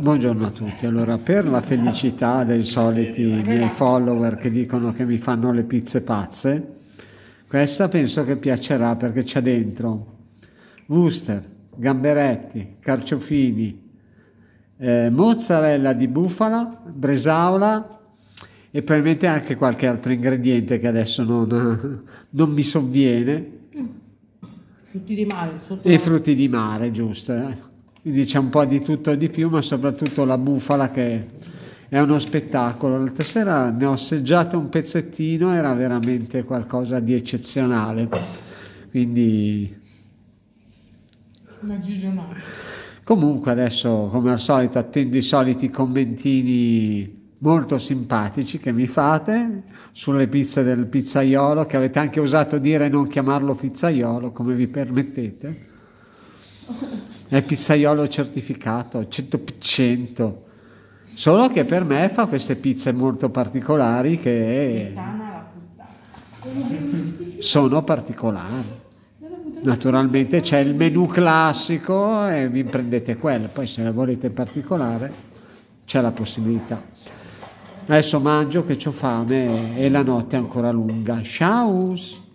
Buongiorno a tutti. Allora, per la felicità dei soliti miei follower che dicono che mi fanno le pizze pazze, questa penso che piacerà perché c'è dentro Wooster, gamberetti, carciofini, eh, mozzarella di bufala, bresaola e probabilmente anche qualche altro ingrediente che adesso non, non mi sovviene. Frutti di mare. Sotto e frutti di mare, giusto. Eh? quindi c'è un po' di tutto e di più, ma soprattutto la bufala che è uno spettacolo. L'altra sera ne ho assaggiato un pezzettino, era veramente qualcosa di eccezionale. Quindi... Comunque adesso, come al solito, attendo i soliti commentini molto simpatici che mi fate sulle pizze del pizzaiolo che avete anche usato dire non chiamarlo pizzaiolo come vi permettete è pizzaiolo certificato, 100%. Solo che per me fa queste pizze molto particolari che sono particolari. Naturalmente c'è il menu classico e vi prendete quello, poi se la volete particolare c'è la possibilità. Adesso mangio che ho fame e la notte è ancora lunga. Ciao!